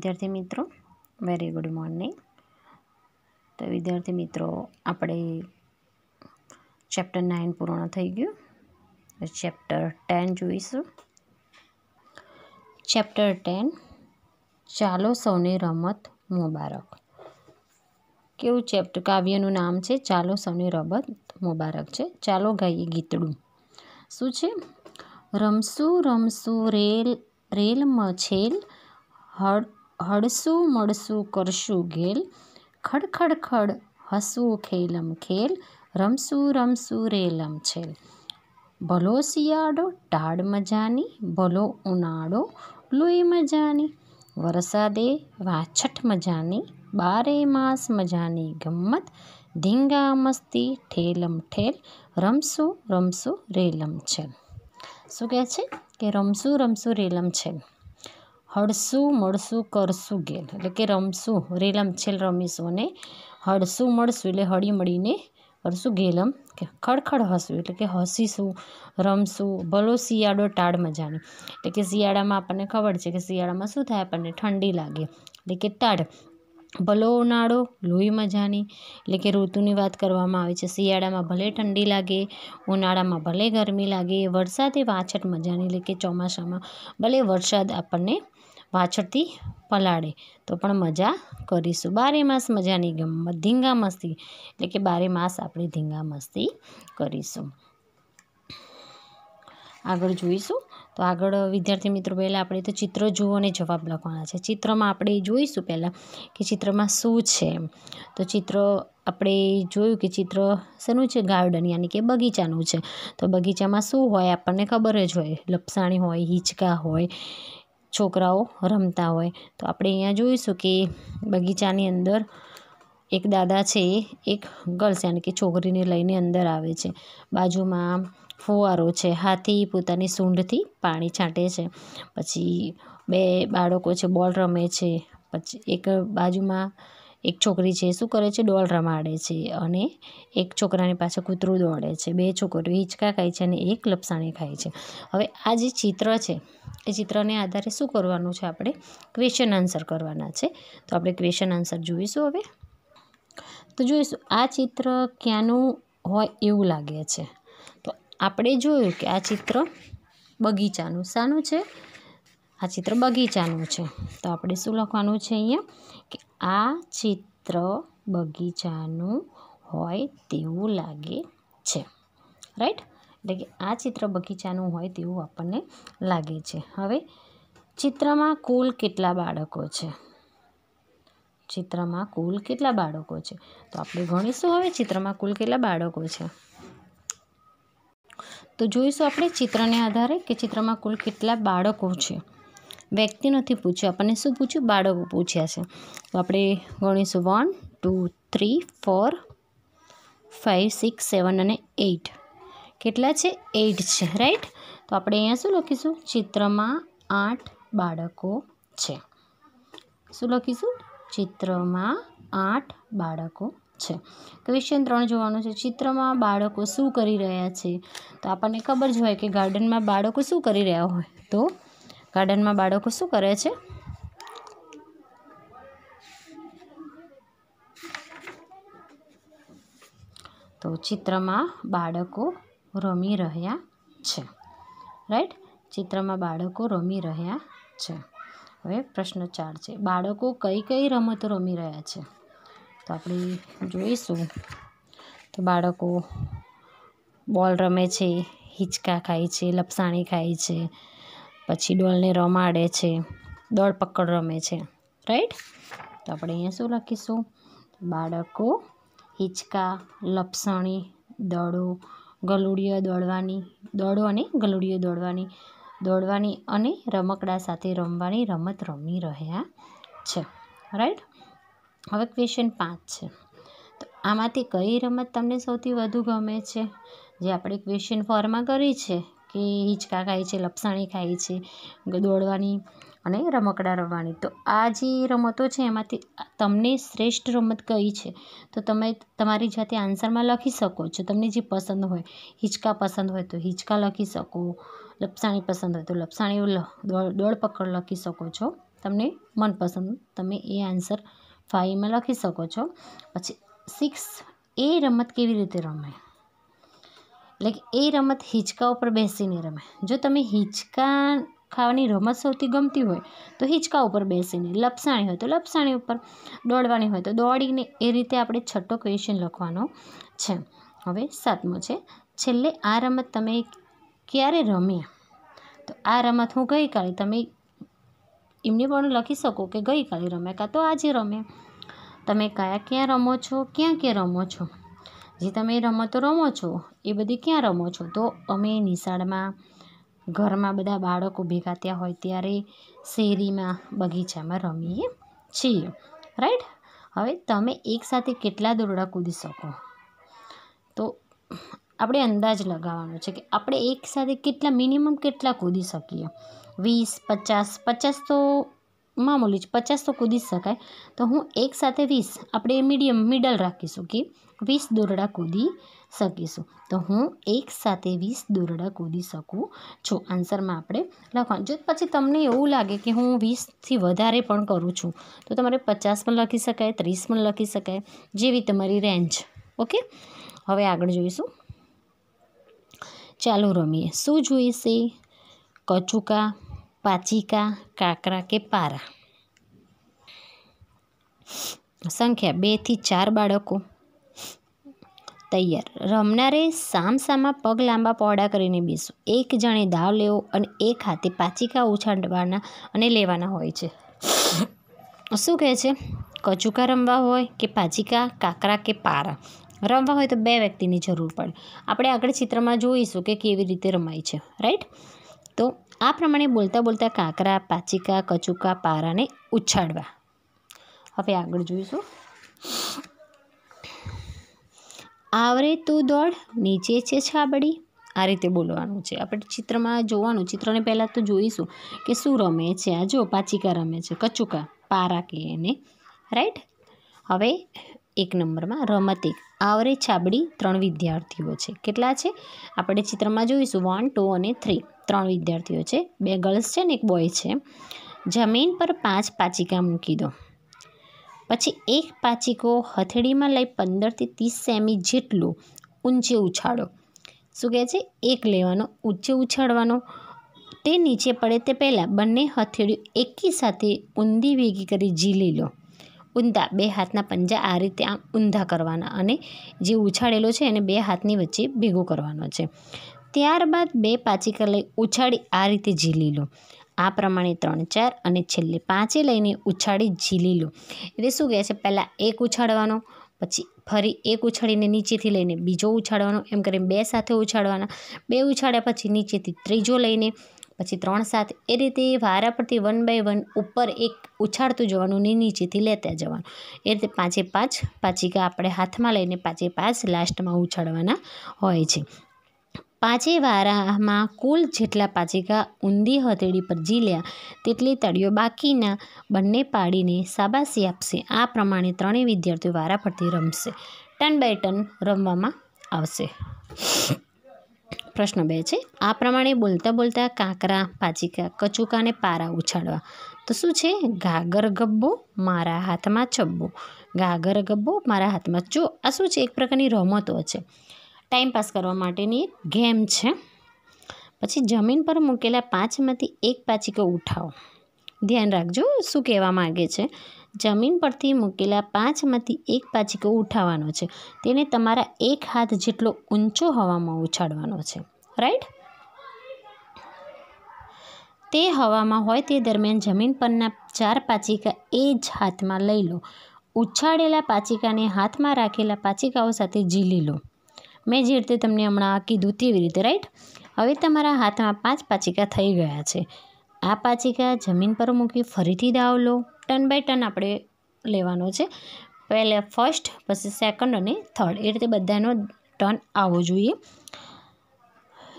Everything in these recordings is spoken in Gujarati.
વિદ્યાર્થી મિત્રો વેરી ગુડ મોર્નિંગ તો વિદ્યાર્થી મિત્રો આપણે ચેપ્ટર નાઇન પૂર્ણ થઈ ગયું ચેપ્ટર ટેન જોઈશું ચેપ્ટર ટેન ચાલો સૌની રમત મુબારક કેવું ચેપ્ટર કાવ્યનું નામ છે ચાલો સૌની રમત મુબારક છે ચાલો ગાઈએ ગીતડું શું છે રમશું રમશું રેલ રેલ મછેલ હળ હળસું મળશું કરશું ગેલ ખડખડ ખડ હસવું ખેલમ ખેલ રમશું રમશું રેલમ છેલ ભલો શિયાળો ટાળ મજાની ભલો ઉનાળો લુઈ મજાની વરસાદે વાછઠ મજાની બારે માસ મજાની ગમ્મત ધીંગા મસ્તી ઠેલમ ઠેલ રમશું રમશું રેલમ છેલ શું કહે છે કે રમશું રમશું રેલમ છેલ હળશું મળશું કરશું ગેલ એટલે કે રમશું રેલમ છેલ રમીશું અને હળશું મળશું એટલે હળી મળીને કરશું ગેલમ કે ખડખડ હસવું એટલે કે હસીશું રમશું ભલો શિયાળો ટાળ મજાની એટલે કે શિયાળામાં આપણને ખબર છે કે શિયાળામાં શું થાય આપણને ઠંડી લાગે એટલે કે ટાળ ભલો ઉનાળો લોહી મજાની એટલે કે ઋતુની વાત કરવામાં આવે છે શિયાળામાં ભલે ઠંડી લાગે ઉનાળામાં ભલે ગરમી લાગે વરસાદે વાછટ મજાની એટલે કે ચોમાસામાં ભલે વરસાદ આપણને પાછળથી પલાળે તો પણ મજા કરીશું બારે માસ મજાની ગમત ધીંગા મસ્તી એટલે કે બારે માસ આપણે ધીંગા મસ્તી કરીશું આગળ જોઈશું તો આગળ વિદ્યાર્થી મિત્રો પહેલાં આપણે તો ચિત્ર જુઓ અને જવાબ લખવાના છે ચિત્રમાં આપણે જોઈશું પહેલાં કે ચિત્રમાં શું છે તો ચિત્ર આપણે જોયું કે ચિત્ર શેનું છે ગાર્ડન યાની કે બગીચાનું છે તો બગીચામાં શું હોય આપણને ખબર જ હોય લપસાણી હોય હિંચકા હોય છોકરાઓ રમતા હોય તો આપણે અહીંયા જોઈશું કે બગીચાની અંદર એક દાદા છે એ એક ગર્લ્સ યાની કે છોકરીને લઈને અંદર આવે છે બાજુમાં ફુવારો છે હાથી પોતાની સૂંઢથી પાણી છાંટે છે પછી બે બાળકો છે બોલ રમે છે પછી એક બાજુમાં એક છોકરી છે શું કરે છે ડોલ રમાડે છે અને એક છોકરાની પાછળ કૂતરું દોડે છે બે છોકરીઓ હિંચકા ખાય છે અને એક લપસાણી ખાય છે હવે આ જે ચિત્ર છે એ ચિત્રને આધારે શું કરવાનું છે આપણે ક્વેશ્ચન આન્સર કરવાના છે તો આપણે ક્વેશ્ચન આન્સર જોઈશું હવે તો જોઈશું આ ચિત્ર ક્યાંનું હોય એવું લાગે છે તો આપણે જોયું કે આ ચિત્ર બગીચાનું શાનું છે આ ચિત્ર બગીચાનું છે તો આપણે શું લખવાનું છે અહીંયા કે આ ચિત્ર બગીચાનું હોય તેવું લાગે છે રાઈટ એટલે કે આ ચિત્ર બગીચાનું હોય તેવું આપણને લાગે છે હવે ચિત્રમાં કુલ કેટલા બાળકો છે ચિત્રમાં કુલ કેટલા બાળકો છે તો આપણે ગણીશું હવે ચિત્રમાં કુલ કેટલા બાળકો છે તો જોઈશું આપણે ચિત્રને આધારે કે ચિત્રમાં કુલ કેટલા બાળકો છે વ્યક્તિ નથી પૂછ્યું આપણને શું પૂછ્યું બાળકો પૂછ્યા છે તો આપણે ગણીશું one two three four five six seven અને એઇટ કેટલા છે એઇટ છે રાઈટ તો આપણે અહીંયા શું લખીશું ચિત્રમાં આઠ બાળકો છે શું લખીશું ચિત્રમાં આઠ બાળકો છે ક્વેશ્ચન ત્રણ જોવાનું છે ચિત્રમાં બાળકો શું કરી રહ્યા છે તો આપણને ખબર જ હોય કે ગાર્ડનમાં બાળકો શું કરી રહ્યા હોય તો ગાર્ડનમાં બાળકો શું કરે છે તો ચિત્રમાં બાળકો રમી રહ્યા છે રાઈટ ચિત્રમાં બાળકો રમી રહ્યા છે હવે પ્રશ્ન ચાર છે બાળકો કઈ કઈ રમતો રમી રહ્યા છે તો આપણે જોઈશું તો બાળકો બોલ રમે છે હિંચકા ખાય છે લપસાણી ખાય છે પછી ડોલને રમાડે છે દોડ પકડ રમે છે રાઈટ તો આપણે અહીંયા શું લખીશું બાળકો હિંચકા લપસણી દોડો ગલુડીઓ દોડવાની દોડો અને ગલુડીઓ દોડવાની દોડવાની અને રમકડા સાથે રમવાની રમત રમી રહ્યા છે રાઈટ હવે ક્વેશ્ચન પાંચ છે તો આમાંથી કઈ રમત તમને સૌથી વધુ ગમે છે જે આપણે ક્વેશ્ચન ફોરમાં કરી છે કે હિંચકા ખાય છે લપસાણી ખાય છે દોડવાની અને રમકડા રમવાની તો આ જે રમતો છે એમાંથી તમને શ્રેષ્ઠ રમત કઈ છે તો તમે તમારી જાતે આન્સરમાં લખી શકો છો તમને જે પસંદ હોય હિંચકા પસંદ હોય તો હિંચકા લખી શકો લપસાણી પસંદ હોય તો લપસાણી દોડ પકડ લખી શકો છો તમને મનપસંદ તમે એ આન્સર ફાઈવમાં લખી શકો છો પછી સિક્સ એ રમત કેવી રીતે રમાય એટલે એ રમત હિંચકા ઉપર બેસીને રમે જો તમે હિંચકા ખાવાની રમત સૌથી ગમતી હોય તો હિંચકા ઉપર બેસીને લપસાણી હોય તો લપસાણી ઉપર દોડવાની હોય તો દોડીને એ રીતે આપણે છઠ્ઠો ક્વેશ્ચન લખવાનો છે હવે સાતમો છે છેલ્લે આ રમત તમે ક્યારે રમ્યા તો આ રમત હું ગઈકાલે તમે એમને પણ લખી શકો કે ગઈકાલે રમ્યા કાં તો આજે રમ્યા તમે કયા ક્યાં રમો છો ક્યાં ક્યાં રમો છો જે તમે રમતો રમો છો એ બધી ક્યાં રમો છો તો અમે નિશાળમાં ઘરમાં બધા બાળકો ભેગા ત્યાં હોય ત્યારે શેરીમાં બગીચામાં રમીએ છીએ રાઈટ હવે તમે એકસાથે કેટલા દોરડા કૂદી શકો તો આપણે અંદાજ લગાવવાનો છે કે આપણે એકસાથે કેટલા મિનિમમ કેટલા કૂદી શકીએ વીસ પચાસ પચાસ તો મામૂલી જ પચાસ તો કૂદી શકાય તો હું એક સાથે વીસ આપણે મીડિયમ મિડલ રાખીશું કે વીસ દોરડા કૂદી શકીશું તો હું એક સાથે વીસ દોરડા કૂદી શકું છું આન્સરમાં આપણે લખવાનું જો પછી તમને એવું લાગે કે હું વીસથી વધારે પણ કરું છું તો તમારે પચાસ પણ લખી શકાય ત્રીસ પણ લખી શકાય જેવી તમારી રેન્જ ઓકે હવે આગળ જોઈશું ચાલો રમીએ શું જોઈશે કચુકા પાચિકા કાકરા કે પારા સંખ્યા બેથી ચાર બાળકો તૈયાર રમનારે સામસામા પગ લાંબા પહોળા કરીને બેસવું એક જણે દાવ લેવો અને એક હાથે પાચિકા ઉછાંડવાના અને લેવાના હોય છે શું કહે છે કચુકા રમવા હોય કે પાચીકા કાકરા કે પારા રમવા હોય તો બે વ્યક્તિની જરૂર પડે આપણે આગળ ચિત્રમાં જોઈશું કે કેવી રીતે રમાય છે રાઈટ તો આ પ્રમાણે બોલતા બોલતા કાંકરા પાચિકા કચુકા પારાને ઉછાળવા હવે આગળ જોઈશું આવરે તું દોડ નીચે છે છાબડી આ રીતે બોલવાનું છે આપણે ચિત્રમાં જોવાનું ચિત્રને પહેલાં તો જોઈશું કે શું રમે છે આ જો પાચીકા રમે છે કચુકા પારા કે એને રાઈટ હવે એક નંબરમાં રમત એક આવરે છાબડી ત્રણ વિદ્યાર્થીઓ છે કેટલા છે આપણે ચિત્રમાં જોઈશું વન ટુ અને થ્રી ત્રણ વિદ્યાર્થીઓ છે બે ગર્લ્સ છે ને એક બોય છે જમીન પર પાંચ પાચિકા મૂકી દો પછી એક પાચિકો હથેળીમાં લઈ પંદરથી ત્રીસ સેમી જેટલું ઊંચે ઉછાળો શું કહે છે એક લેવાનો ઊંચે ઉછાળવાનો તે નીચે પડે તે પહેલાં બંને હથેળીઓ એકી સાથે ઊંધી ભેગી કરી ઝીલી લો ઊંધા બે હાથના પંજા આ રીતે આમ ઊંધા કરવાના અને જે ઉછાળેલો છે એને બે હાથની વચ્ચે ભેગો કરવાનો છે ત્યારબાદ બે પાચીકા લઈ ઉછાળી આ રીતે ઝીલી લો આ પ્રમાણે ત્રણ ચાર અને છેલ્લે પાંચે લઈને ઉછાળી ઝીલી લો એટલે શું કહે છે પહેલાં એક ઉછાળવાનો પછી ફરી એક ઉછાળીને નીચેથી લઈને બીજો ઉછાળવાનો એમ કરીને બે સાથે ઉછાળવાના બે ઉછાળ્યા પછી નીચેથી ત્રીજો લઈને પછી ત્રણ સાત એ રીતે વારા પરથી વન બાય વન ઉપર એક ઉછાળતું જવાનું ને નીચેથી લેતા જવાનું એ રીતે પાંચે પાંચ પાચિકા આપણે હાથમાં લઈને પાંચે પાંચ લાસ્ટમાં ઉછાળવાના હોય છે પાંચે વારામાં કુલ જેટલા પાચિકા ઊંધી હથેળી પર ઝીલ્યા તેટલી તળીઓ બાકીના બંને પાડીને શાબાશી આપશે આ પ્રમાણે ત્રણેય વિદ્યાર્થીઓ વારા પરથી રમશે ટન બાય ટન રમવામાં આવશે પ્રશ્ન બે છે આ પ્રમાણે બોલતા બોલતા કાંકરા પાચીકા કચુકા અને પારા ઉછાળવા તો શું છે ગાગર ગબ્બો મારા હાથમાં છબ્બો ગાગર ગબ્બો મારા હાથમાં જો આ શું છે એક પ્રકારની રમતો છે ટાઈમ પાસ કરવા માટેની એક ગેમ છે પછી જમીન પર મૂકેલા પાંચમાંથી એક પાચીકો ઉઠાવો ધ્યાન રાખજો શું કહેવા માગે છે જમીન પરથી મૂકેલા પાંચમાંથી એક પાચીકો ઉઠાવવાનો છે તેને તમારા એક હાથ જેટલો ઊંચો હવામાં ઉછાળવાનો છે રાઈટ તે હવામાં હોય તે દરમિયાન જમીન પરના ચાર પાચીકા એ જ હાથમાં લઈ લો ઉછાળેલા પાચીકાને હાથમાં રાખેલા પાચીકાઓ સાથે ઝીલી લો મેં જે રીતે તમને હમણાં કીધું તેવી રીતે રાઈટ હવે તમારા હાથમાં પાંચ પાચીકા થઈ ગયા છે આ પાચિકા જમીન પર મૂકી ફરીથી દાવ લો ટન બાય ટન આપણે લેવાનો છે પહેલાં ફર્સ્ટ પછી સેકન્ડ અને થર્ડ એ રીતે બધાનો ટર્ન આવવો જોઈએ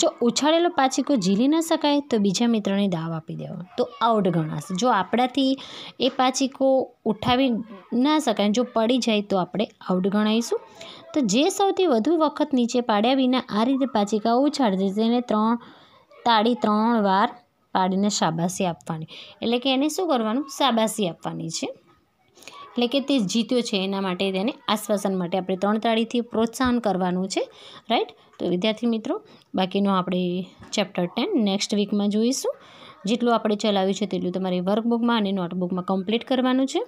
જો ઉછાળેલો પાચિકો ઝીલી ન શકાય તો બીજા મિત્રને દાવ આપી દેવો તો આઉટ ગણાશે જો આપણાથી એ પાચિકો ઉઠાવી ના શકાય જો પડી જાય તો આપણે આઉટ ગણાવીશું તો જે સૌથી વધુ વખત નીચે પાડ્યા વિના આ રીતે પાચિકા ઉછાળશે તેને ત્રણ તાળી ત્રણ વાર પાડીને શાબાશી આપવાની એટલે કે એને શું કરવાનું શાબાશી આપવાની છે એટલે કે તે જીત્યો છે એના માટે તેને આશ્વાસન માટે આપણે ત્રણ તાળીથી પ્રોત્સાહન કરવાનું છે રાઈટ તો વિદ્યાર્થી મિત્રો બાકીનો આપણે ચેપ્ટર ટેન નેક્સ્ટ વીકમાં જોઈશું જેટલું આપણે ચલાવ્યું છે તેટલું તમારી વર્કબુકમાં અને નોટબુકમાં કમ્પ્લીટ કરવાનું છે